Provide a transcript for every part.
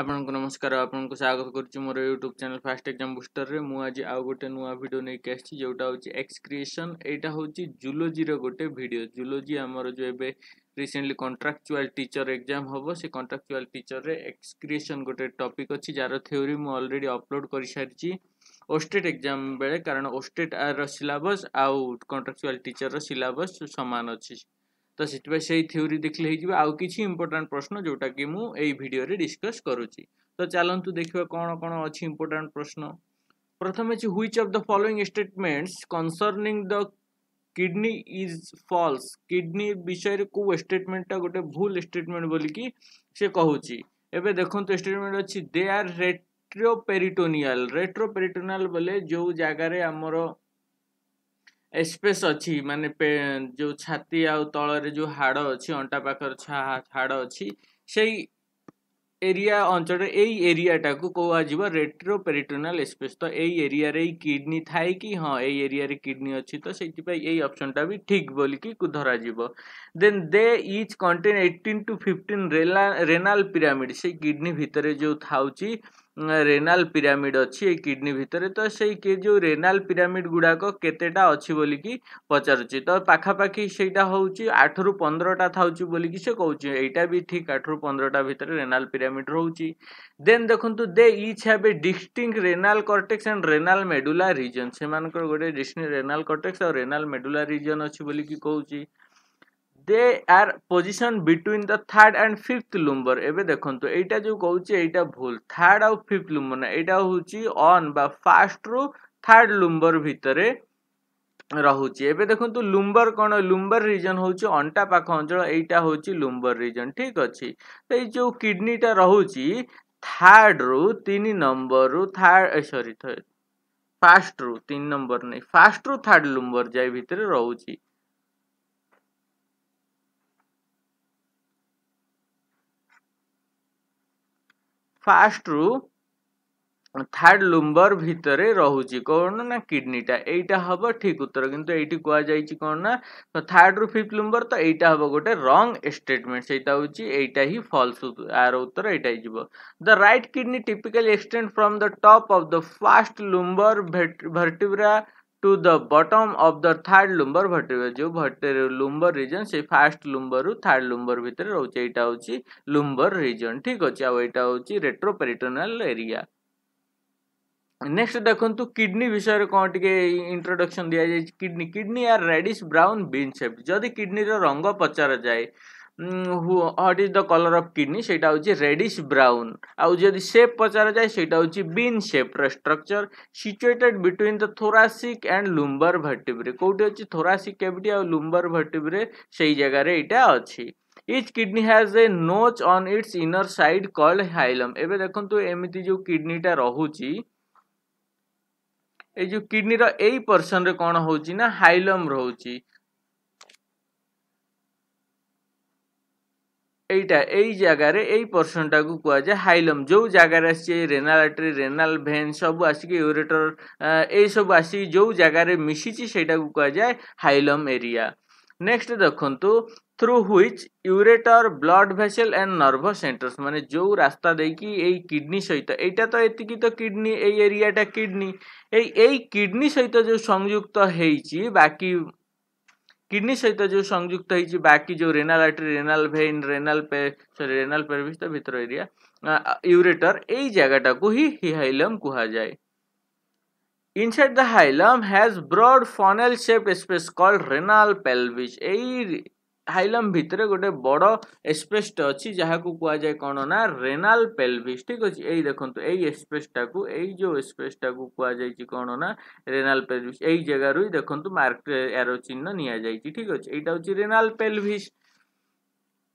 ଆପଣଙ୍କୁ ନମସ୍କାର ଆପଣଙ୍କୁ ସ୍ୱାଗତ କରୁଛି ମୋର ୟୁଟ୍ୟୁବ୍ ଚ୍ୟାନେଲ୍ ଫାଷ୍ଟ ଏକ୍ଜାମ୍ ବୁଷ୍ଟରରେ ମୁଁ ଆଜି ଆଉ ଗୋଟେ ନୂଆ ଭିଡ଼ିଓ ନେଇକି ଆସିଛି ଯେଉଁଟା ହେଉଛି ଏକ୍ସକ୍ରିଏସନ୍ ଏଇଟା ହେଉଛି ଜୁଲୋଜିର ଗୋଟେ ଭିଡ଼ିଓ ଜୁଲୋଜି ଆମର ଯେଉଁ ଏବେ ରିସେଣ୍ଟଲି କଣ୍ଟ୍ରାକ୍ଚୁଆଲ୍ ଟିଚର୍ ଏକ୍ଜାମ୍ ହେବ ସେ କଣ୍ଟ୍ରାକ୍ଚୁଆଲ୍ ଟିଚର୍ରେ ଏକ୍ସକ୍ରିଏସନ୍ ଗୋଟେ ଟପିକ୍ ଅଛି ଯାହାର ଥିଓରି ମୁଁ ଅଲରେଡ଼ି ଅପଲୋଡ଼ କରିସାରିଛି ଓଷ୍ଟେଟ୍ ଏକ୍ଜାମ୍ ବେଳେ କାରଣ ଓଷ୍ଟେଟ୍ ଆର ସିଲାବସ୍ ଆଉ କଣ୍ଟ୍ରାକ୍ଚୁଆଲ୍ ଟିଚର୍ର ସିଲାବସ୍ ସମାନ ଅଛି ତ ସେଥିପାଇଁ ସେଇ ଥିଓରି ଦେଖିଲେ ହେଇଯିବ ଆଉ କିଛି ଇମ୍ପୋର୍ଟାଣ୍ଟ ପ୍ରଶ୍ନ ଯେଉଁଟାକି ମୁଁ ଏଇ ଭିଡ଼ିଓରେ ଡିସ୍କସ୍ କରୁଛି ତ ଚାଲନ୍ତୁ ଦେଖିବା କ'ଣ କ'ଣ ଅଛି ଇମ୍ପୋର୍ଟାଣ୍ଟ ପ୍ରଶ୍ନ ପ୍ରଥମେ ଅଛି which of the following statements concerning the kidney is false kidney ବିଷୟରେ କେଉଁ ଷ୍ଟେଟମେଣ୍ଟଟା ଗୋଟେ ଭୁଲ ଷ୍ଟେଟମେଣ୍ଟ ବୋଲିକି ସେ କହୁଛି ଏବେ ଦେଖନ୍ତୁ ଷ୍ଟେଟମେଣ୍ଟ ଅଛି ଦେ ଆର୍ ରେଟ୍ରୋପେରିଟୋନିଆଲ୍ ରେଟ୍ରୋପେରିଟୋନିଆଲ୍ ବୋଲେ ଯେଉଁ ଜାଗାରେ ଆମର ସ୍ପେସ୍ ଅଛି ମାନେ ଯେଉଁ ଛାତି ଆଉ ତଳରେ ଯେଉଁ ହାଡ଼ ଅଛି ଅଣ୍ଟା ପାଖର ହାଡ଼ ଅଛି ସେଇ ଏରିଆ ଅଞ୍ଚଳରେ ଏଇ ଏରିଆଟାକୁ କୁହାଯିବ ରେଟ୍ରୋପେରିଟୋନାଲ୍ ସ୍ପେସ୍ ତ ଏଇ ଏରିଆରେ ଏଇ କିଡ଼ନୀ ଥାଏ କି ହଁ ଏଇ ଏରିଆରେ କିଡ଼ନୀ ଅଛି ତ ସେଇଥିପାଇଁ ଏଇ ଅପସନ୍ଟା ବି ଠିକ୍ ବୋଲିକି ଧରାଯିବ then they each contain eighteen to fifteen ରେଲା ରେନାଲ୍ ପିରାମିଡ଼ ସେଇ କିଡ଼ନୀ ଭିତରେ ଯେଉଁ ଥାଉଛି ରେନାଲ ପିରାମିଡ଼୍ ଅଛି ଏଇ କିଡ଼ନୀ ଭିତରେ ତ ସେଇ କିଏ ଯେଉଁ ରେନାଲ ପିରାମିଡ଼ ଗୁଡ଼ାକ କେତେଟା ଅଛି ବୋଲିକି ପଚାରୁଛି ତ ପାଖାପାଖି ସେଇଟା ହେଉଛି ଆଠରୁ ପନ୍ଦରଟା ଥାଉଛି ବୋଲିକି ସେ କହୁଛି ଏଇଟା ବି ଠିକ୍ ଆଠରୁ ପନ୍ଦରଟା ଭିତରେ ରେନାଲ ପିରାମିଡ଼ ରହୁଛି ଦେନ୍ ଦେଖନ୍ତୁ they each have a distinct renal cortex and renal medulla region ସେମାନଙ୍କର ଗୋଟେ ଡିଷ୍ଟିଙ୍କ୍ ରେନାଲ କର୍ଟେକ୍ସ ଆଉ ରେନାଲ ମେଡୁଲା ରିଜନ୍ ଅଛି ବୋଲିକି କହୁଛି they are position between the third and fifth lumbar ଏବେ ଦେଖନ୍ତୁ ଏଇଟା ଯେଉଁ କହୁଛି ଏଇଟା ଭୁଲ ଥାର୍ଡ଼ ଆଉ ଫିଫ୍ଥ ଲୁମ୍ବର ନା ଏଇଟା ହେଉଛି ଅନ୍ ବା ଫାର୍ଷ୍ଟରୁ ଥାର୍ଡ଼ ଲୁମ୍ବର ଭିତରେ ରହୁଛି ଏବେ ଦେଖନ୍ତୁ ଲୁମ୍ବର କ'ଣ ଲୁମ୍ବର ରିଜନ୍ ହେଉଛି ଅଣ୍ଟା ପାଖ ଅଞ୍ଚଳ ଏଇଟା ହେଉଛି ଲୁମ୍ବର ରିଜନ୍ ଠିକ୍ ଅଛି ତ ଏଇ ଯେଉଁ କିଡ଼ନୀଟା ରହୁଛି ଥାର୍ଡ଼ରୁ ତିନି ନମ୍ବରରୁ ଥାର୍ଡ଼ ସରି ଫାର୍ଷ୍ଟରୁ ତିନି ନମ୍ବର ନାହିଁ ଫାର୍ଷ୍ଟରୁ ଥାର୍ଡ଼ ଲୁମ୍ବର ଯାଇ ଭିତରେ ରହୁଛି फास्ट रु थार्ड लुम्बर भितर रोज कौन ना किडनीटा यहाँ हम ठीक उत्तर कितनी कह जा थार्ड रु फिफ्थ लुम्बर तो यहाँ हम गोटे रंग स्टेटमेंट से फल्स यार उत्तर यही जी the right kidney typically extends from the top of the first lumbar vertebra भे, to the bottom of the third lumbar vertebra जो lumbar region से first lumbar ରୁ third lumbar ଭିତରେ ରହୁଛି ଏଇଟା ହେଉଛି lumbar region ଠିକ ଅଛି ଆଉ ଏଇଟା ହେଉଛି retroperitoneal area ନେକ୍ସଟ ଦେଖନ୍ତୁ କିଡନୀ ବିଷୟରେ କ'ଣ ଟିକେ ଇଣ୍ଟ୍ରୋଡକ୍ସନ୍ ଦିଆଯାଇଛି kidney kidney are reddish brown bean shaped ଯଦି କିଡନୀର ରଙ୍ଗ ପଚରାଯାଏ what is the colour of kidney ସେଇଟା ହେଉଛି ରେଡିସ୍ ବ୍ରାଉନ୍ ଆଉ ଯଦି ସେପ୍ ପଚରାଯାଏ ସେଇଟା ହେଉଛି ବିନ୍ ସେପ୍ର structure situated between the thoracic and lumbar vertebrae କେଉଁଠି ଅଛି ଥୋରାସିକ୍ କେଭିଟି ଆଉ ଲୁମ୍ବର୍ ଭର୍ଟିବ୍ରେ ସେଇ ଜାଗାରେ ଏଇଟା ଅଛି each kidney has a notch on its inner side called hilum ଏବେ ଦେଖନ୍ତୁ ଏମିତି ଯେଉଁ କିଡ଼ନୀଟା ରହୁଛି ଏଇ ଯେଉଁ କିଡ଼ନୀର ଏଇ ପର୍ସନରେ କ'ଣ ହେଉଛି ନା ହାଇଲମ୍ ରହୁଛି এইটা ଏଇ ଜାଗାରେ ଏଇ ପୋର୍ସନ୍ଟାକୁ କୁହାଯାଏ ହାଇଲମ୍ ଯେଉଁ ଜାଗାରେ ଆସିଛି ଏଇ ରେନାଲ୍ ଆଟ୍ରି ରେନାଲ୍ ଭେନ୍ ସବୁ ଆସିକି ୟୁରେଟର୍ ଏଇସବୁ ଆସିକି ଯେଉଁ ଜାଗାରେ ମିଶିଛି ସେଇଟାକୁ କୁହାଯାଏ ହାଇଲମ୍ ଏରିଆ ନେକ୍ସଟ ଦେଖନ୍ତୁ through which ureter blood vessel and nerves centres মানে ଯେଉଁ ରାସ୍ତା ଦେଇକି ଏଇ କିଡ଼ନୀ ସହିତ ଏଇଟା ତ ଏତିକି ତ କିଡ଼ନୀ ଏଇ ଏରିଆଟା କିଡ଼ନୀ ଏଇ ଏଇ କିଡ଼ନୀ ସହିତ ଯେଉଁ ସଂଯୁକ୍ତ ହେଇଛି ବାକି કિડની સહિત જો સંયુક્ત ହେଇଛି બાકી જો renal artery renal vein renal પે સોરી રેનાલ પેલ્વિસ તો ભીતર એરિયા યુરેટર এই জায়গাটাকু হি হাইলাম কুহাযায় Inside the hilum has broad funnel shaped space called renal pelvis. এই ହାଇଲମ୍ ଭିତରେ ଗୋଟେ ବଡ଼ ଏସ୍ପେଷ୍ଟ ଅଛି ଯାହାକୁ କୁହାଯାଏ କ'ଣ ନା ରେନାଲ ପେଲଭିସ୍ ଠିକ୍ ଅଛି ଏଇ ଦେଖନ୍ତୁ ଏଇ ଏସ୍ପେସଟାକୁ ଏଇ ଯେଉଁ ଏସ୍ପେସଟାକୁ କୁହାଯାଇଛି କ'ଣ ନା ରେନାଲ ପେଲଭିସ୍ ଏଇ ଜାଗାରୁ ହିଁ ଦେଖନ୍ତୁ ମାର୍କ ଏହାର ଚିହ୍ନ ନିଆଯାଇଛି ଠିକ୍ ଅଛି ଏଇଟା ହେଉଛି ରେନାଲ ପେଲଭିସ୍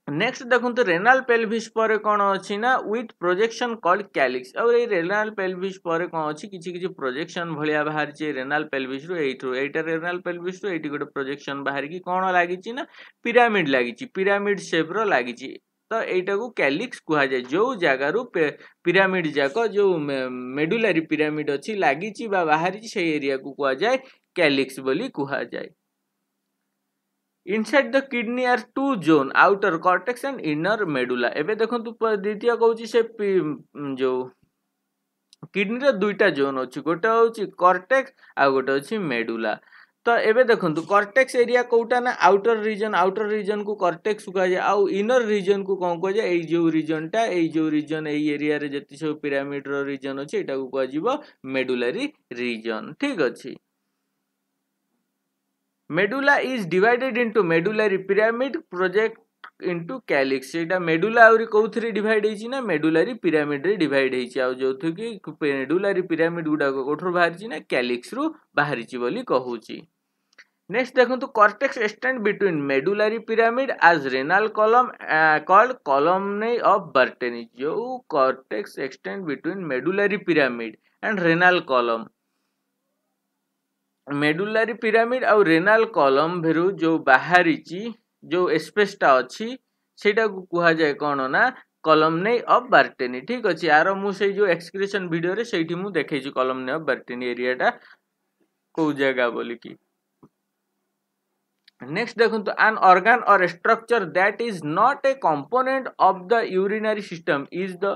नेक्स्ट देखो रेनाल पेलभिस पर कौन अच्छी ना विथ प्रोजेक्शन कल्ड क्यालिक्स और ये रेनाल पेलभिस पर कौन अच्छी किसी किसी प्रोजेक्शन भाया बाहर रेनाल पेलभिस रु यहीटा रेनाल पेलभिस गोटे प्रोजेक्शन बाहर की कौन लगी ना पिरामिड लगी पिरामिड सेप्र लगी तो यहीटा को क्यालिक्स कहुए जो जगार पिरामिड जाक जो मेडुलारी पिरामिड अच्छी लगी से एरिया को कहुए क्यालिक्स बोली कहुए inside the kidney are two zone outer cortex and inner medulla এবে দেখন্তু দ্বিতীয় কହୁଛି সে ଯୋଉ কিডনির দুইটা জোন অছি গোটে হচ্ছে কর্টেক্স আর গোটে হচ্ছে মেডুলা ତ ଏବେ ଦେଖନ୍ତୁ କର୍ଟେକ୍ସ ଏରିଆ କେଉଁଟା ନା ଆଉଟର ରିଜନ୍ ଆଉଟର ରିଜନ୍କୁ କର୍ଟେକ୍ସ କୁହାଯାଏ ଆଉ ଇନର ରିଜନ୍କୁ କ'ଣ କୁହାଯାଏ ଏଇ ଯେଉଁ ରିଜନ୍ଟା ଏଇ ଯେଉଁ ରିଜନ୍ ଏଇ ଏରିଆରେ ଯେତିକି ସବୁ ପିରାମିଡ଼ର ରିଜନ୍ ଅଛି ଏଇଟାକୁ କୁହାଯିବ ମେଡୁଲାରୀ ରିଜନ୍ ଠିକ୍ ଅଛି medulla is divided into medullary pyramid project into calyx এটা মেডুলা আহরি কোথায় ডিভাইড হয়েছি না মেডুলারি পিরামিড্রে ডিভাইড হয়েছি আউথকি মেডুলারি পিরামিড গুড়া কোঠু বাহারি না ক্যালিক্স রু বাহারিছি বলে কুচি নেক্সট দেখুন cortex extend between medullary pyramid as renal column called columns of Bertini যে cortex extend between medullary pyramid and renal column medullary pyramid ଆଉ ରେନାଲ କଲମ୍ ଭିରୁ ଯେଉଁ ବାହାରିଛି ଯେଉଁ ସ୍ପେସ୍ଟା ଅଛି ସେଇଟାକୁ କୁହାଯାଏ କ'ଣ ନା କଲମ୍ନେ ଅଫ୍ ବାର୍ଟେନି ଠିକ୍ ଅଛି ଆର ମୁଁ ସେଇ ଯେଉଁ ଏକ୍ସକ୍ରିସନ୍ ଭିଡ଼ିଓରେ ସେଇଠି ମୁଁ ଦେଖେଇଛି କଲମ୍ନେ ଅଫ୍ ବାର୍ଟେନି ଏରିଆଟା କେଉଁ ଜାଗା ବୋଲିକି नेक्स्ट देखो तो an organ or structure that is not a component of the urinary system is the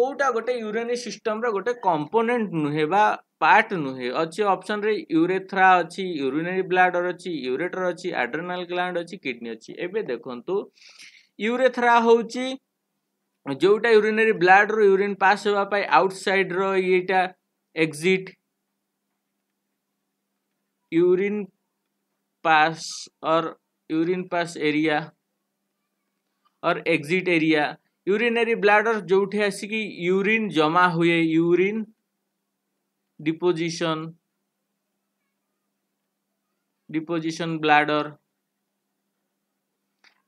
कोटा गोटे यूरिनरी सिस्टम रो गोटे कंपोनेंट नुहे बा पार्ट नुहे अच्छे ऑप्शन रे यूरेथ्रा अच्छी यूरिनरी ब्लाडर अच्छी यूरेटर अच्छी आड्रेनाल ग्लांड अच्छी किडनी अच्छी एबे देखंतु यूरेथ्रा होउची जोटा यूरिनरी ब्लाडर रो यूरिन पास होबा पाई आउटसाइड रो येटा एग्जिट यूरिन पास और यूरिन पास एरिया और एग्जिट एरिया यूरिनरी ब्लाडर जोठे आसी की यूरिन जमा हुए यूरिन deposition deposition bladder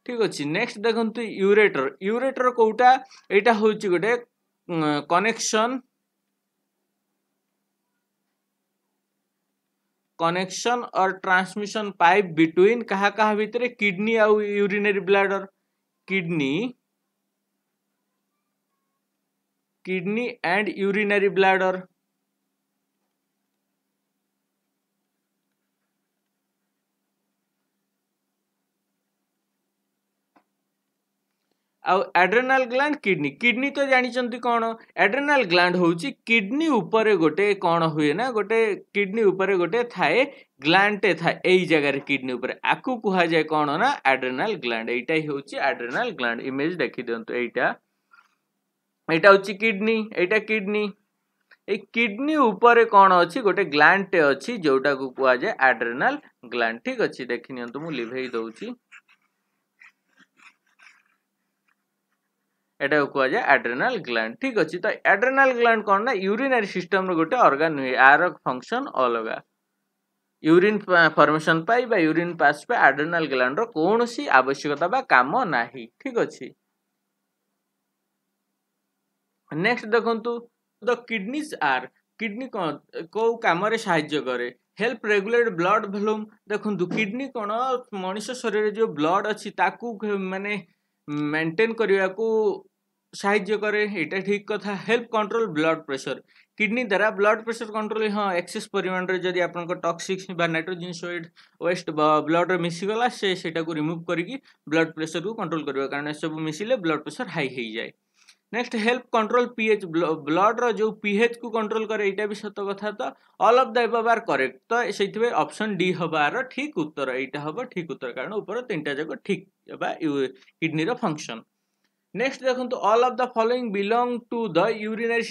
ঠিক আছে নেক্সট দেখন্তু ইউরেটর ইউরেটর কোটা এটা হচ্ছে গটে কনেকশন कनेक्शन और ट्रांसमिशन पाइप बिटवीन कहा कहा भितर किडनी आउ urinary bladder kidney kidney and urinary bladder ଆଉ ଆଡ୍ରେନାଲ ଗ୍ଲାଣ୍ଡ କିଡ଼ନୀ କିଡ଼ନୀ ତ ଜାଣିଛନ୍ତି କ'ଣ ଆଡ୍ରେନାଲ ଗ୍ଲାଣ୍ଡ ହେଉଛି କିଡ଼ନୀ ଉପରେ ଗୋଟେ କ'ଣ ହୁଏ ନା ଗୋଟେ କିଡ଼ନୀ ଉପରେ ଗୋଟେ ଥାଏ ଗ୍ଲାଣ୍ଡଟେ ଥାଏ ଏଇ ଜାଗାରେ କିଡ଼ନୀ ଉପରେ ଆକୁ କୁହାଯାଏ କ'ଣ ନା ଆଡ୍ରେନାଲ ଗ୍ଲାଣ୍ଡ ଏଇଟା ହେଉଛି ଆଡ୍ରେନାଲ ଗ୍ଲାଣ୍ଡ ଇମେଜ୍ ଦେଖିଦିଅନ୍ତୁ ଏଇଟା ଏଇଟା ହେଉଛି କିଡ଼ନୀ ଏଇଟା କିଡ଼ନୀ ଏଇ କିଡ଼ନୀ ଉପରେ କ'ଣ ଅଛି ଗୋଟେ ଗ୍ଲାଣ୍ଡଟେ ଅଛି ଯେଉଁଟାକୁ କୁହାଯାଏ ଆଡ୍ରେନାଲ ଗ୍ଲାଣ୍ଡ ଠିକ୍ ଅଛି ଦେଖିନିଅନ୍ତୁ ମୁଁ ଲିଭେଇ ଦେଉଛି ଏଟାକୁ କୁହାଯାଏ ଆଡ୍ରେନାଲ ଗ୍ଲାଣ୍ଡ ଠିକ୍ ଅଛି ତ ଆଡ୍ରେନାଲ ଗ୍ଲାଣ୍ଡ କ'ଣ ନା ୟୁରିନାରୀ ସିଷ୍ଟମର ଗୋଟେ ଅର୍ଗାନ ନୁହେଁ ଏହାର ଫଙ୍କସନ୍ ଅଲଗା ୟୁରିନ୍ ଫର୍ମେସନ୍ ପାଇଁ ବା ୟୁରିନ୍ ପାସ୍ ପାଇଁ ଆଡ୍ରେନାଲ ଗ୍ଲାଣ୍ଡର କୌଣସି ଆବଶ୍ୟକତା ବା କାମ ନାହିଁ ଠିକ୍ ଅଛି ନେକ୍ସଟ ଦେଖନ୍ତୁ ଦ କିଡ୍ନିଜ୍ ଆର୍ କିଡ୍ନି କ'ଣ କେଉଁ କାମରେ ସାହାଯ୍ୟ କରେ ହେଲ୍ପ ରେଗୁଲେଟ୍ ବ୍ଲଡ଼୍ ଭଲ୍ୟୁମ୍ ଦେଖନ୍ତୁ କିଡ୍ନି କ'ଣ ମଣିଷ ଶରୀରରେ ଯେଉଁ ବ୍ଲଡ଼ ଅଛି ତାକୁ ମାନେ ମେଣ୍ଟେନ୍ କରିବାକୁ साय क्या ठीक कथ help control blood pressure kidney द्वारा ब्लड प्रेसर कंट्रोल हाँ एक्सेस परिमाण में जब आप टक्सिक्स नाइट्रोजेन सोएड वेस्ट ब्लड्रे मिसीगला से रिमुव को करके ब्लड प्रेसर को कंट्रोल करवा कारण सब मिसले ब्लड प्रेसर हाई हो जाए नेक्स्ट हेल्प कंट्रोल पीएच ब्लड्र जो पीएच को कंट्रोल करे यहाँ भी सत कथ तो अल अफ दर करेक्ट तो से अपसन डी हबार ठीक उत्तर यहाँ हम ठीक उत्तर कारण उपर तीनटा टाक ठीक किडनी फंक्शन নেক্সট দেখুন all of the following belong to the urinary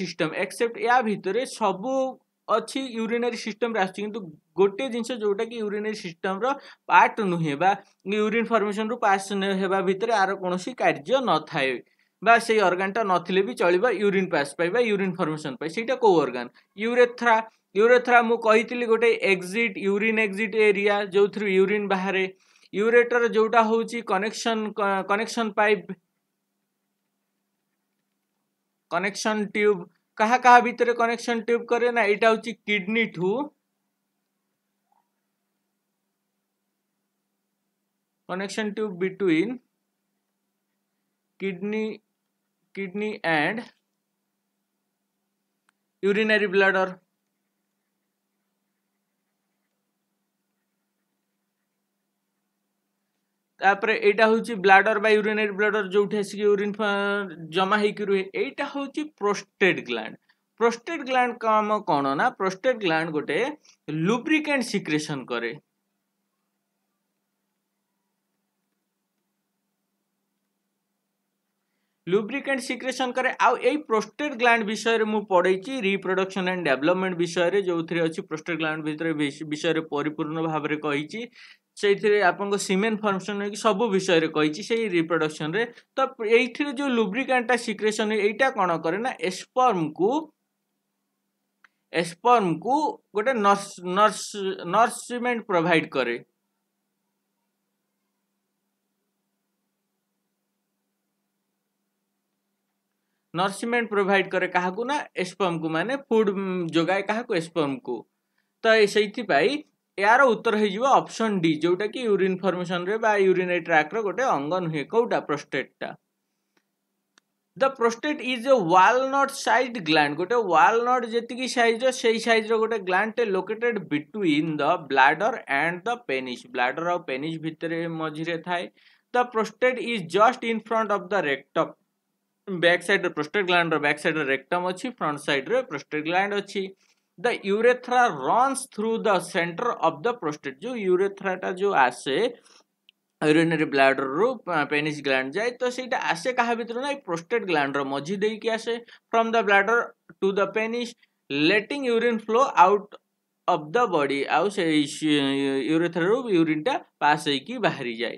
ভিতরে ଏକ୍ସେପ୍ଟ অছি ইউরিনারি ସବୁ আসছে কিন্তু গোটে জিনিস যেটা কি ইউরিনারি ଯେଉଁଟାକି পার্ট নুহে বা ইউরিন ବା রু ଫର୍ମେସନ୍ରୁ ପାସ୍ ভিতরে আর ଆର কার্য ন ନଥାଏ বা সেই অর্গানটা নথিলে বি চলিব ইউরিন পাস পাই বা ইউরিন ফর্মেসন পাই সেইটা কেউ অর্গান ইউরেথ্রা ইউরেথ্রা মু কইতিলি গোটে এক্সিট ইউরিন এক্সিট এরিয়া যেউথিরু ইউরিন বাহারে ইউরেটর যেটা হচ্ছে connection connection pipe connection tube क्या कहा भितर कनेक्शन ट्यूब करे ना यहाँ हूँ किडनी ठू connection tube between kidney kidney and urinary bladder তাপরে এইটা হচ্ছে ব্লাডর বা ইউরিনারি ব্লাডর ଯେଉଁଠି ଆସିକି ୟୁରିନ୍ ଜମା ହେଇକି ରୁହେ ଏଇଟା ହେଉଛି ପ୍ରୋଷ୍ଟେଟ୍ ଗ୍ଲାଣ୍ଡ ପ୍ରୋଷ୍ଟେଟ୍ ଗ୍ଲାଣ୍ଡ କାମ କ'ଣ ନା ପ୍ରୋଷ୍ଟେଟ୍ ଗ୍ଲାଣ୍ଡ ଗୋଟେ ଲୁବ୍ରିକେଣ୍ଟ ସିକ୍ରେସନ୍ କରେ লুব্রিকেন্ট সিক্রেসন করে আউ এই প্রোস্টেট গ্ল্যান্ড বিষয়ে মু পড়াইছি রিপ্রোডকশন এন্ড ডেভেলপমেন্ট বিষয়ে যে অছি প্রোস্টেট গ্ল্যান্ড ভিতরে বিষয়ে পরিপূর্ণ ভাবে কইছি ସେଇଥିରେ ଆପଣଙ୍କ ସିମେନ୍ ଫର୍ମେସନ୍ ହେଇକି ସବୁ ବିଷୟରେ କହିଛି ସେଇ ରିପ୍ରଡ଼କ୍ସନ୍ରେ ତ ଏଇଥିରେ ଯେଉଁ ଲୁବ୍ରିକାଣ୍ଟଟା ସିକ୍ରେସନ୍ ଏଇଟା କ'ଣ କରେ ନା ଏସ୍ପର୍ମକୁ ଏସ୍ପର୍ମକୁ ଗୋଟେ ନର୍ସ ନର୍ସ ନର୍ସିମେଣ୍ଟ ପ୍ରୋଭାଇଡ଼ କରେ ନର୍ସିମେଣ୍ଟ ପ୍ରୋଭାଇଡ଼ କରେ କାହାକୁ ନା ଏସ୍ପମ୍କୁ ମାନେ ଫୁଡ଼ ଯୋଗାଏ କାହାକୁ ଏସ୍ପମ୍କୁ ତ ସେଇଥିପାଇଁ ଏହାର ଉତ୍ତର ହେଇଯିବ ଅପସନ୍ ଡି ଯେଉଁଟାକି ୟୁରିନ୍ ଫର୍ମେସନ୍ରେ ବା ୟୁରିନାରୀ ଟ୍ରାକ୍ର ଗୋଟେ ଅଙ୍ଗ ନୁହେଁ କେଉଁଟା ପ୍ରୋଷ୍ଟେଟ୍ଟା the prostate is a walnut size gland ଗୋଟେ ୱାଲନଟ୍ ଯେତିକି ସାଇଜ୍ର ସେଇ ସାଇଜ୍ର ଗୋଟେ ଗ୍ଲାଣ୍ଡଟେ located between the bladder and the penis bladder ଆଉ ପେନିସ୍ ଭିତରେ ମଝିରେ ଥାଏ the prostate is just in front of the rectum back ସାଇଡ଼୍ରେ ପ୍ରୋଷ୍ଟେଟ୍ ଗ୍ଲାଣ୍ଡର ବ୍ୟାକ୍ ସାଇଡ଼୍ରେ ରେକ୍ଟମ୍ ଅଛି ଫ୍ରଣ୍ଟ ସାଇଡ଼୍ରେ ପ୍ରୋଷ୍ଟେଟ୍ ଗ୍ଲାଣ୍ଡ ଅଛି the urethra Ron's through the centre of the prostate जो यूरेथ्राटा टा जो आसे ୟୁରିନାରୀ आसे ପେନିସ୍ ଗ୍ଲାଣ୍ଡ ना ତ ସେଇଟା ଆସେ କାହା ଭିତରୁ ନା ପ୍ରୋଷ୍ଟେଟ୍ ଗ୍ଲାଣ୍ଡର ମଝି ଦେଇକି ଆସେ from the bladder to the penis letting urine flow out of the body ଆଉ ସେଇ पास ୟୁରିନ୍ଟା की बाहरी जाए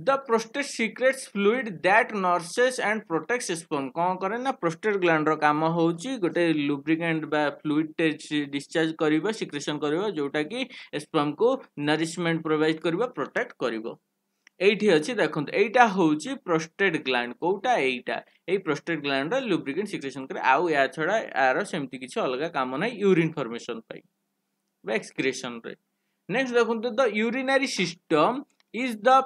the prostate secretes fluid that nourishes and protects sperm कौन करें ना प्रोस्टेट ग्लैंड राम हो गोटे लुब्रिकेट बा फ्लुइड डिस्चार्ज कर सिक्रेसन कर जोटा कि स्पर्म को नरिशमेंट प्रोवाइड कर प्रोटेक्ट कर এইটি অছি দেখুন এইটা হচ্ছে প্রোস্টেট গ্ল্যান্ড কোটা এইটা এই প্রোস্টেট গ্ল্যান্ডর লুব্রিকেন্ট সিক্রেশন করে আউ এয়া ছড়া এর সেমতি কিছু অলগা কাম নাই ইউরিন ফর্মেশন পাই বা এক্সক্রেশন রে নেক্সট দেখুন the urinary system is the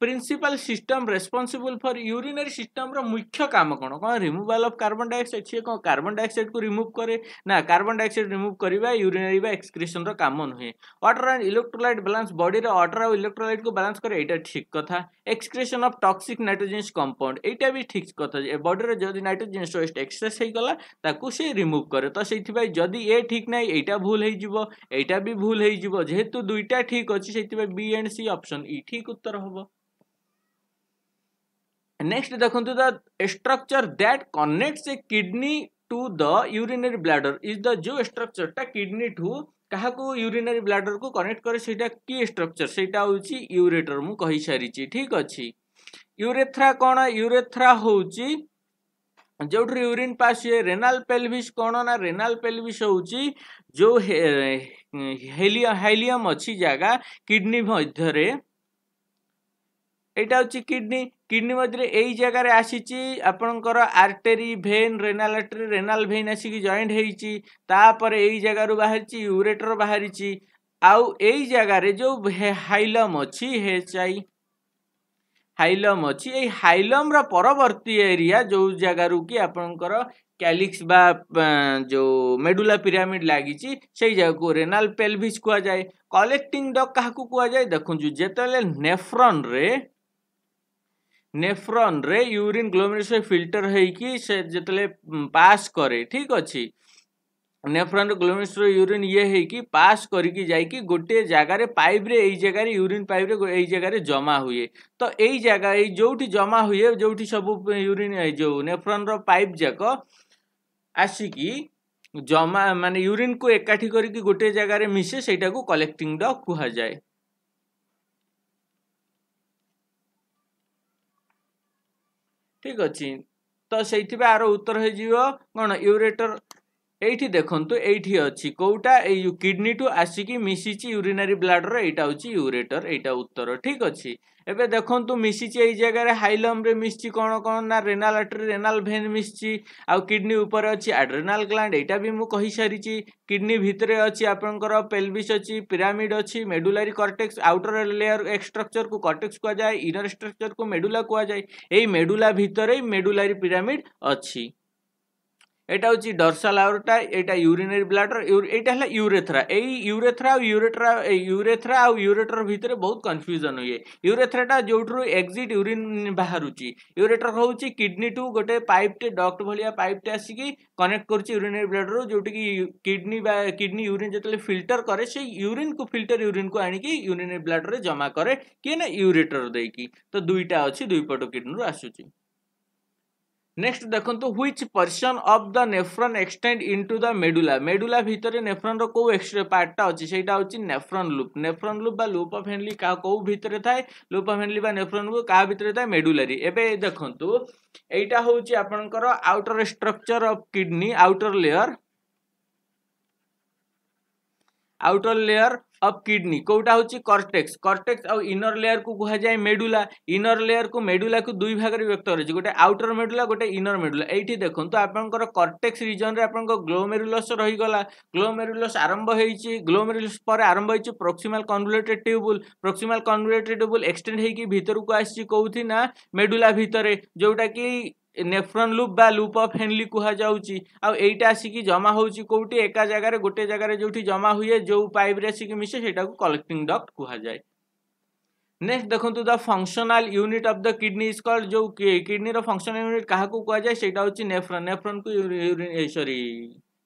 principal system responsible for urinary system मुख्य काम कौन कौन रिमुवाल अफ कार्बन डाइअक्साइड सी कौन कार्बन डाइअक्साइड को रिमुव करे ना कार्बन डाइअक्साइड रिमुव करवा यूरिनरी बा राम नुहे water and electrolyte balance body water आउ इलेक्ट्रोलाइट को बालांस करे यहाँ ठीक कथा excretion of toxic nitrogenous compound यहाँ भी ठीक कथ बडी जदि नाइट्रोजेनस वेस्ट एक्सेस होगा ताको रिमुव करे तो से जदि ए ठीक ना यहाँ भूल होटा भी भूल हो जेहेतु दुईटा ठीक अच्छे से बी एंड सी ऑप्शन इ ठीक उत्तर हम next देखो the structure that connects a kidney to the urinary bladder is the जो structure टा kidney to କାହାକୁ ୟୁରିନାରୀ ବ୍ଲାଡରକୁ କନେକ୍ଟ କରେ ସେଇଟା କି ଷ୍ଟ୍ରକ୍ଚର ସେଇଟା ହେଉଛି ୟୁରେଟର ମୁଁ କହିସାରିଛି ଠିକ୍ ଅଛି ୟୁରେଥ୍ରା କ'ଣ ୟୁରେଥ୍ରା ହେଉଛି ଯେଉଁଥିରେ ୟୁରିନ୍ ପାସ୍ ହୁଏ ରେନାଲ ପେଲଭିସ୍ କ'ଣ ନା ରେନାଲ ପେଲଭିସ୍ ହେଉଛି ଯେଉଁ ହେଲିୟମ ହାଇଲିୟମ ଅଛି ଜାଗା କିଡ଼ନୀ ମଧ୍ୟରେ ଏଇଟା ହେଉଛି କିଡ଼ନୀ কিডনি মধ্যে এই জায়গায় আসিছি আপনার artery vein renal artery renal vein আসিকি জয়েন্ট হয়েছি তাপরে এই জায়গার বাহারিছি ইউরেটর বাহারিছি আউ এই জায়গার যে হাইলম অছি হেচাই হাইলম অছি এই হাইলমর পরবর্তী এরিয়া যে জায়গার কি আপনার ক্যালিক্স বা যে মেডুলা পিরামিড লাগিছি সেই জায়গাকে রেনাল পেলভিস কুয়া যায় কলেক্টিং ডক কাহকু কুয়া যায় দেখুন যেতবে নেফ্রন রে ନେଫ୍ରନ୍ରେ ୟୁରିନ୍ ଗ୍ଲୋମେରୁଲ୍ ସେ ଫିଲ୍ଟର ହେଇକି ସେ ଯେତେବେଳେ ପାସ୍ କରେ ଠିକ୍ ଅଛି ନେଫ୍ରନ୍ ଗ୍ଲୋମେରୁଲ୍ର ୟୁରିନ୍ ଇଏ ହେଇକି ପାସ୍ କରିକି ଯାଇକି ଗୋଟିଏ ଜାଗାରେ ପାଇପ୍ରେ ଏଇ ଜାଗାରେ ୟୁରିନ୍ ପାଇପ୍ରେ ଏଇ ଜାଗାରେ ଜମା ହୁଏ ତ ଏଇ ଜାଗା ଏଇ ଯେଉଁଠି ଜମା ହୁଏ ଯେଉଁଠି ସବୁ ୟୁରିନ୍ ଯେଉଁ ନେଫ୍ରନ୍ର ପାଇପ୍ ଯାକ ଆସିକି ଜମା ମାନେ ୟୁରିନ୍କୁ ଏକାଠି କରିକି ଗୋଟିଏ ଜାଗାରେ ମିଶେ ସେଇଟାକୁ କଲେକ୍ଟିଂ ଡକ୍ କୁହାଯାଏ ଠିକ୍ ଅଛି ତ ସେଇଥିପାଇଁ ଆର ଉତ୍ତର ହେଇଯିବ କ'ଣ ୟୁରେଟର এইটি দেখন্তু এইটি অছি কোটা এই কিডনি টু আসিকি মিশিছি ইউরিনারি ব্লাডর এইটা হচ্ছে ইউরেটর এইটা উত্তর ঠিক অছি এবে দেখন্তু মিশিছি এই জায়গায় হাইলমরে মিশছি কোন কোন না রেনাল আর্টারি রেনাল ভেন মিশছি আউ কিডনি উপরে অছি অ্যাড্রেনাল গ্ল্যান্ড এইটা বি মু কহি সারিছি কিডনি ভিতরে অছি আপনকর পেলভিস অছি পিরামিড অছি medullary cortex outer layer structure কু কর্টেক্স কুয়া যায় ইনার স্ট্রাকচার কু মেডুলা কুয়া যায় এই মেডুলা ভিতরে মেডুলারি পিরামিড অছি এটা হচ্ছে ডরসাল আওরটা এটা ইউরিনারি ব্লাডর এটা হল ইউরেথ্রা এই ইউরেথ্রা আর ইউরেট্রা ইউরেথ্রা আর ইউরেটর ভিতরে বহুত কনফ্যুজন হুয়ে ইউরেথ্রাটা যেটু এক্সিট ইউরিন বাহুচি ইউরেটর হচ্ছে কিডনি টু গোটে পাইপটে ডক্ট ভালিয়া পাইপটে আসিকি কনেক্ট করছে ইউরিনারি ব্লাডর যেটিকি কিডনি বা কিডনি ইউরিন যেতলে ফিল্টর করে সেই ইউরিন কু ফিল্টর ইউরিন কু আনিকি ইউরিনারি ব্লাডরে জমা করে কি না ইউরেটর দেইকি তো দুইটা অছি দুই পট কিডনি আসুচি नेक्स्ट देखो which portion of the nephron extends to the medulla medulla भितर नेफ्रन रो एक्सट्रे पार्टा अच्छे से nephron loop nephron loop loop of Henle का कौ भितर थाए loop of Henle nephron loop क्या भितर था मेडुलारी एवं देखो एटा हूँ आपंकर outer structure of kidney outer layer outer layer of kidney କେଉଁଟା ହେଉଛି କର୍ଟେକ୍ସ କର୍ଟେକ୍ସ ଆଉ ଇନର ଲେୟାରକୁ କୁହାଯାଏ ମେଡୁଲା ଇନର ଲେୟାରକୁ ମେଡୁଲାକୁ ଦୁଇ ଭାଗରେ ବ୍ୟକ୍ତ କରାଯାଉଛି ଗୋଟେ ଆଉଟର ମେଡୁଲା ଗୋଟେ ଇନର ମେଡୁଲା ଏଇଠି ଦେଖନ୍ତୁ ଆପଣଙ୍କର କର୍ଟେକ୍ସ ରିଜନରେ ଆପଣଙ୍କ ଗ୍ଲୋମେରୁଲସ୍ ରହିଗଲା ଗ୍ଲୋମେରୁଲସ୍ ଆରମ୍ଭ ହେଇଛି ଗ୍ଲୋମେରୁଲସ୍ ପରେ ଆରମ୍ଭ ହେଇଛି ପ୍ରୋକ୍ସିମାଲ କନଭୁଲେଟେଡ୍ ଟ୍ୟୁବୁଲ୍ ପ୍ରୋକ୍ସିମାଲ କନଭୁଲେଟେଡ୍ ଟ୍ୟୁବୁଲ୍ ଏକ୍ସଟେଣ୍ଡ ହେଇକି ଭିତରକୁ ଆସିଛି କେଉଁଠି ନା ମେଡୁଲା ଭିତରେ ଯେଉଁଟାକି ନେଫ୍ରନ୍ ଲୁପ୍ ବା ଲୁପ୍ ଅଫ୍ ହେନ୍ଲି କୁହାଯାଉଛି ଆଉ ଏଇଟା ଆସିକି ଜମା ହେଉଛି କେଉଁଠି ଏକା ଜାଗାରେ ଗୋଟେ ଜାଗାରେ ଯେଉଁଠି ଜମା ହୁଏ ଯେଉଁ ପାଇପ୍ରେ ଆସିକି ମିଶେ ସେଇଟାକୁ କଲେକ୍ଟିଂ ଡକ୍ଟ କୁହାଯାଏ ନେକ୍ସଟ ଦେଖନ୍ତୁ the functional unit of the kidney is called ଯେଉଁ କିଡନୀର ଫଙ୍କସନାଲ ୟୁନିଟ୍ କାହାକୁ କୁହାଯାଏ ସେଇଟା ହେଉଛି ନେଫ୍ରନ୍ ନେଫ୍ରନ୍କୁ ସରି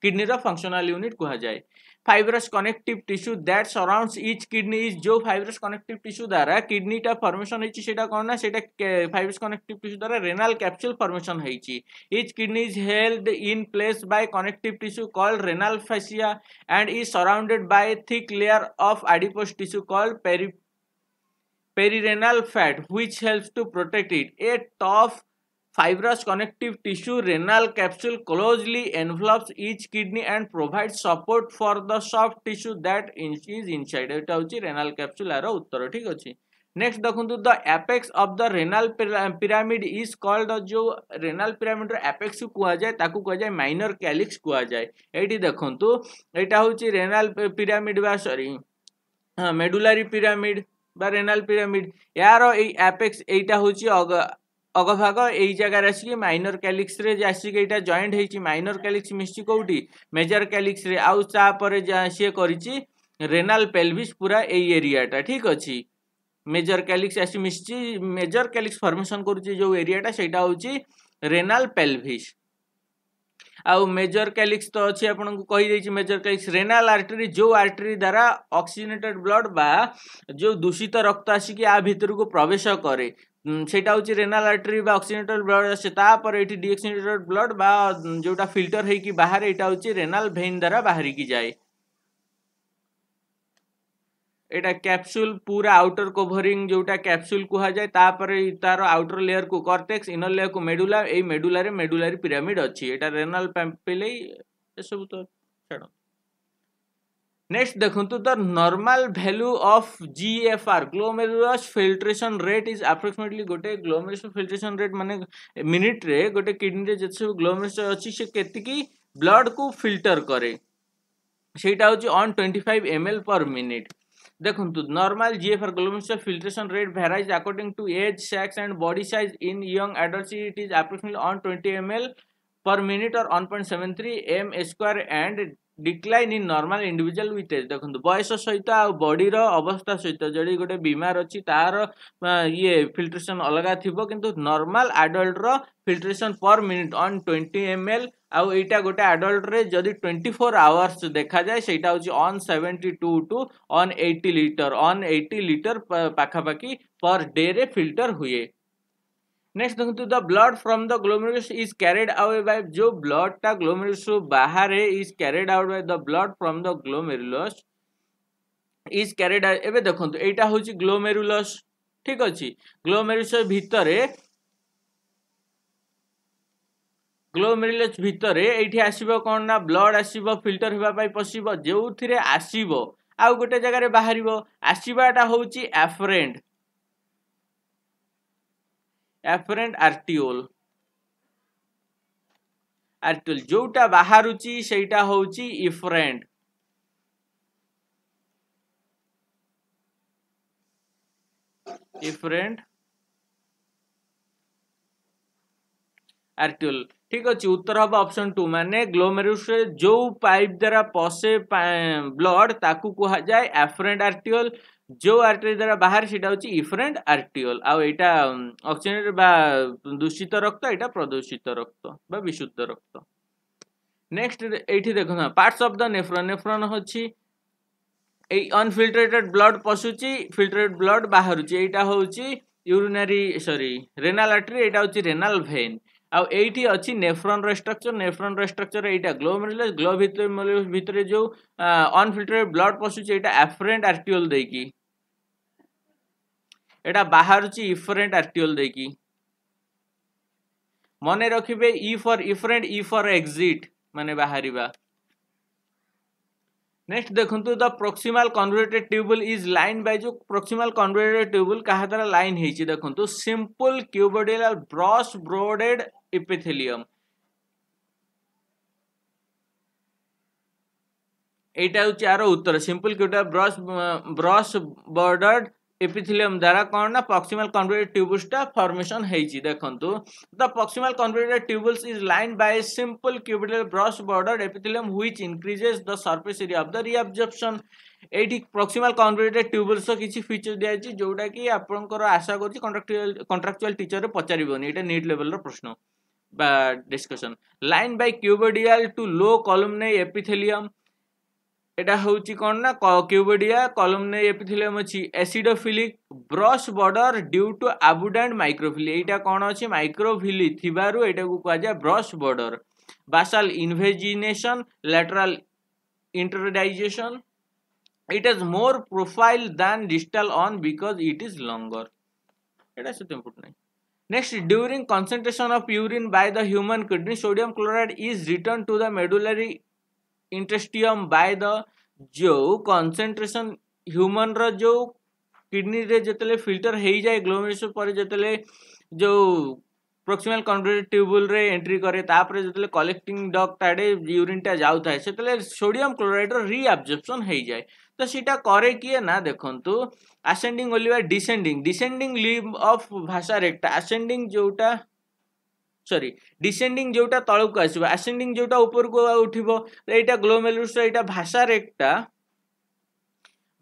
କିଡନୀର ଫଙ୍କସନାଲ ୟୁନିଟ୍ କୁହାଯାଏ fibrous connective tissue that surround each kidney is जो फाइब्रस कनेक्टिव टीस्यू द्वारा किडनी टा फर्मेशन होता कौन ना फाइब्रस कनेक्टिव टीस्यू द्वारा रेनाल कैप्सूल फर्मेशन होच kidney is held in place by connective tissue called renal fascia and is surrounded by thick layer of adipose tissue called peri perirenal fat हुई help to protect it a tough fibrous connective tissue renal capsule closely envelops each kidney and provides support for the soft tissue that is inside এটা হচ্ছে renal capsule এর উত্তর ঠিক আছে next দেখুন the apex of the renal pyramid is called যে renal পিরামিডর apex কুহযায় তাকে কুহযায় মাইনর ক্যালিক্স কুহযায় এইটি দেখুন এটা হচ্ছে রেনাল পিরামিড বা সরি মেডুলারি পিরামিড বা রেনাল পিরামিড এর এই অ্যাপেক্স এইটা হচ্ছে अग भाग यही जगार आसिक माइनर क्यालिक्स आसिक यहाँ जॉइंट हो माइनर क्यालिक्स मिसि कौटी मेजर क्यालिक्स आउ तापर सी कर रेनाल पूरा यही एरियाटा ठीक अच्छे मेजर क्यालिक्स आस मिसि मेजर क्यालिक्स फर्मेसन करो जो एरियाटा से रेनाल पेल्भिस आउ मेजर कैलिक्स तो अच्छी आपको को कही मेजर कैलिक्स रेनाल आर्टरी जो आर्टरी द्वारा अक्सीजनेटेड ब्लड बा जो दूषित रक्त आसिक आ भितर को प्रवेश कै सेटा हूँ रेनाल आर्टरी अक्सीजनेटेड ब्लड आपर ये डीअक्सीजनेटेड ब्लड बा जोटा फिल्टर होकर बाहर यहाँ हूँ रेनाल भेन द्वारा बाहर की जाए এটা ক্যাপসুল পুরা আউটর কোভরিং যেটা ক্যাপসুল কুহযায় তাপরে তার আউটর লেয়ার কু কর্টেক্স ইনর লেয়ার কু মেডুলা এই মেডুলারে মেডুলারি পিরামিড অছি এটা রেনাল প্যাম্পিলেই এসব তো ছাড় নেক্সট দেখন্তু the normal value of GFR glomerulus filtration rate is approximately গোটে গ্লোমেরুলাস ফিল্ট্রেশন রেট মানে মিনিট রে গোটে কিডনিরে যেতে সব গ্লোমেরুলাস অছি সে কেতিকি ব্লড কু ফিল্টার করে সেইটা হচ্ছে one twenty five M L per minute দেখন্তু normal GFR glomerular filtration rate varies according to age sex and body size in young adults it is approximately one twenty M L per minute or 1.73 m square and decline in normal individual with age ଦେଖନ୍ତୁ ବୟସ ସହିତ ଆଉ ବଡ଼ିର ଅବସ୍ଥା ସହିତ ଯଦି ଗୋଟେ ବିମାର ଅଛି ତାହାର ଇଏ ଫିଲ୍ଟ୍ରେସନ୍ ଅଲଗା ଥିବ କିନ୍ତୁ ନର୍ମାଲ୍ ଆଡଲ୍ଟର filtration per minute one twenty M L ଆଉ ଏଇଟା ଗୋଟେ ଆଡଲ୍ଟରେ ଯଦି ଟ୍ୱେଣ୍ଟି ଫୋର୍ ଆୱାର୍ସ ଦେଖାଯାଏ ସେଇଟା ହେଉଛି one seventy two to one eighty litre one eighty litre ପାଖାପାଖି ପର୍ ଡେରେ ଫିଲ୍ଟର ହୁଏ নেক্সট দেখুন the blood from the glomerulus is carried out by যে ব্লডটা গ্লোমেরুলস বাহারে is carried out by the blood from the glomerulus is carried out এবে দেখুন এইটা হচ্ছে গ্লোমেরুলস ঠিক আছে গ্লোমেরুলস ভিতরে গ্লোমেরুলস ভিতরে এইটি আসিব কোন না ব্লড আসিব ফিল্টর হওয়া পাই পশিব যেউথিরে আসিব আউ গোটে জায়গায় বাহারিব আসিবাটা হচ্ছে আফরেন্ট एफरेन्ट आर्टिओल आर्टिओल जोटा बाहर से इफरेन्ट इफरेन्ट आर्टिओल ठीक अच्छे उत्तर हम ऑप्शन टू माने ग्लोमेरुस जो पाइप द्वारा पशे ब्लड ताकू कहा जाए एफरेन्ट आर्टिओल ଯେଉଁ ଆର୍ଟେରୀ ଦ୍ୱାରା ବାହାରେ ସେଇଟା ହେଉଛି ଇଫରେଣ୍ଟ ଆର୍ଟିଓଲ ଆଉ ଏଇଟା ଅକ୍ସିଜେନେଟ ବା ଦୂଷିତ ରକ୍ତ ଏଇଟା ପ୍ରଦୂଷିତ ରକ୍ତ ବା ବିଶୁଦ୍ଧ ରକ୍ତ ନେକ୍ସଟ ଏଇଠି ଦେଖନ୍ତୁ parts of the nephron nephron ହେଉଛି এই অনফিল্ট্রেটেড ব্লড পশুচি ফিল্ট্রেটেড ব্লড বাহারুচি এইটা হচ্ছে ইউরিনারি সরি রেনাল আর্টারি এটা হচ্ছে রেনাল ভেন আউ এইটি অছি নেফ্রন স্ট্রকচর নেফ্রন স্ট্রকচর এইটা গ্লোমেরুলাস গ্লো ভিতরে ভিতরে যে অনফিল্ট্রেটেড ব্লড পশুচি এটা আফরেন্ট আর্টিওল দেইকি এটা বাহারুচি ইফরেন্ট আর্টিওল দেইকি মনে রাখিবে E for efferent E for exit মানে বাহারিবা नेक्स्ट देखु the proximal convoluted tubule is line by जो प्रोक्सीमाल कन्वर्टेड ट्यूबुल क्या द्वारा लाइन होती देखु simple cuboidal brush bordered epithelium यहाँ हूँ यार उत्तर सिंपल क्यूटा ब्रश ब्रश बर्डर्ड এপিথিলিয়াম দ্বারা କ'ଣ ନା ପ୍ରକ୍ସିମାଲ କନଭେଟେଡ୍ ଟ୍ୟୁବୁଲ୍ସଟା ଫର୍ମେସନ୍ ହେଇଛି ଦେଖନ୍ତୁ the proximal convoluted tubules is line by simple cuboidal brush border epithelium which increases the surface area of the reabsorption এইটি প্রক্সিমাল কনভেটেড টিউবওয়েলসর কিছু ফিচর দিয়েছে যেটাকি আপনার আশা করছি কন্ট্রাকচুয়াল কন্ট্রাকচুয়াল টিচরের পচারবনি এটা নিট লেভেলর প্রশ্ন বা discussion line by cuboidal to low columnar epithelium এটা ହେଉଛି କ'ଣ ନା କ୍ୟୁବେଡ଼ିଆ କଲମନେରୀ ଏପିଥିଲିୟମ୍ ଅଛି acidophilic brush border due to abundant microvilli ଏଇଟା କ'ଣ ଅଛି ମାଇକ୍ରୋଭିଲି ଥିବାରୁ ଏଇଟାକୁ କୁହାଯାଏ brush border basal invagination lateral interdigitation it is more profile than distal one because it is longer এটা সেটা ইম্পর্টেন্ট নাই next during concentration of urine by the human kidney sodium chloride is return to the medullary interstitium by the जो concentration human रो kidney रे जतले filter हेई जाए glomerulus पर जतले जो proximal convoluted tubule रे एंट्री करे तापर जतले कलेक्टिंग डक्ट आडे यूरिन टा जाउता है सेतले सोडियम क्लोराइड रो रीअब्जॉर्प्शन हेई जाए तो सीटा करे किए ना देखु आसेंडिंग ओलिवा डिसेंडिंग डिसेंडिंग लिव ऑफ भाषा रेक्टा आसेंडिंग जोटा সরি ডিসেন্ডিং যেটা তলকু আসবে আসেন্ডিং যেটা উপরকু উঠিব এইটা গ্লোমেলুস এইটা ভাষার একটা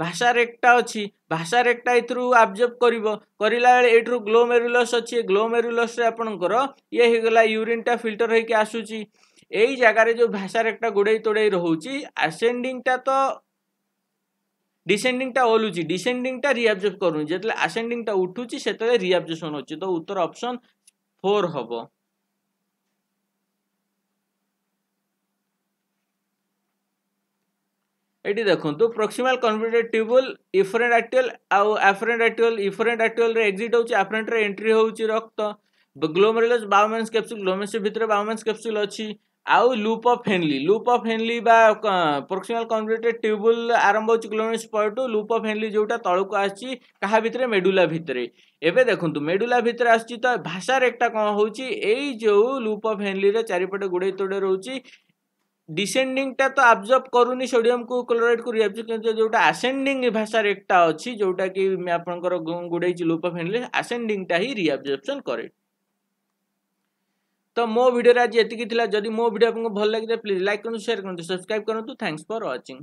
ভাষা রেক্টা অছি ভাষা রেক্টা এর আবজর্ভ করব করা বেড়ে এটু গ্লোমেরুলস অছি গ্লোমেরুলসে আপনার ইয়ে হয়ে গলা ইউরিনটা ফিল্টর হয়ে আসুচি এই জায়গায় যে ভাষা রেক্টা গোড়াই তোড়াই রহুচি আসেন্ডিংটা তো ডিসেন্ডিংটা ওলুচি ডিসেন্ডিংটা রিআবজর্ভ করুন যেতে আসেন্ডিংটা উঠুচি সেতলে রিআবজর্ভন হচ্ছে তো উত্তর অপশন ফোর হব ଏଠି ଦେଖନ୍ତୁ ପ୍ରୋକ୍ସିମାଲ୍ କନଭେଟେଡ୍ ଟ୍ୟୁବୁଲ୍ ଇଫରେଣ୍ଟ ଆକ୍ଟିଓଲ୍ ଆଉ ଆଫରେଣ୍ଟ ଆକ୍ଟିଓଲ୍ ଇଫରେଣ୍ଟ ଆକ୍ଟିଓଲ୍ରେ ଏକ୍ଜିଟ୍ ହେଉଛି ଆଫରେଣ୍ଟରେ ଏଣ୍ଟ୍ରି ହେଉଛି ରକ୍ତ ଗ୍ଲୋମେରୁଲସ୍ ବାଉମେନ୍ସ କ୍ୟାପ୍ସୁଲ୍ ଗ୍ଲୋମେନ୍ସ ଭିତରେ ବାଉମେନ୍ସ କ୍ୟାପ୍ସୁଲ୍ ଅଛି ଆଉ loop of Henle loop of Henle ବା ପ୍ରୋକ୍ସିମାଲ୍ କନଭେଟେଡ୍ ଟ୍ୟୁବୁଲ୍ ଆରମ୍ଭ ହେଉଛି ଗ୍ଲୋମେନ୍ସ ପଏଣ୍ଟୁ ଲୁପ୍ ଅଫ୍ ହେନ୍ଲି ଯେଉଁଟା ତଳକୁ ଆସିଛି କାହା ଭିତରେ ମେଡୁଲା ଭିତରେ ଏବେ ଦେଖନ୍ତୁ ମେଡୁଲା ଭିତରେ ଆସିଛି ତ ଭାଷାର একটা କ'ଣ ହେଉଛି ଏଇ ଯେଉଁ ଲୁପ୍ ଅଫ୍ ହେନ୍ଲିର ଚାରିପଟେ ଗୋଡ଼େଇ ତୋଡ଼େ ରହୁଛି ডিসেন্ডিংটা ତ ଆବଜର୍ଭ କରୁନି ସୋଡ଼ିୟମକୁ କ୍ଲୋରାଇଡ଼କୁ ରିଆବଜର୍ଭ କିନ୍ତୁ ଯେଉଁଟା ଆସେଣ୍ଡିଂ ଭାଷାର ଏକଟା ଅଛି ଯେଉଁଟାକି ଆପଣଙ୍କର ଗୁଡ଼େଇଛି ଲୋପ ଫେଣିଲେ ଆସେଣ୍ଡିଂଟା ହିଁ ରିଆବଜର୍ଭସନ୍ କରେ ତ ମୋ ଭିଡ଼ିଓରେ ଆଜି ଏତିକି ଥିଲା ଯଦି ମୋ ଭିଡ଼ିଓ ଆପଣଙ୍କୁ ଭଲ ଲାଗିଲା ପ୍ଲିଜ୍ ଲାଇକ୍ କରନ୍ତୁ ସେୟାର କରନ୍ତୁ ସବସ୍କ୍ରାଇବ୍ କରନ୍ତୁ ଥ୍ୟାଙ୍କସ୍ ଫର୍ ୱାଚିଂ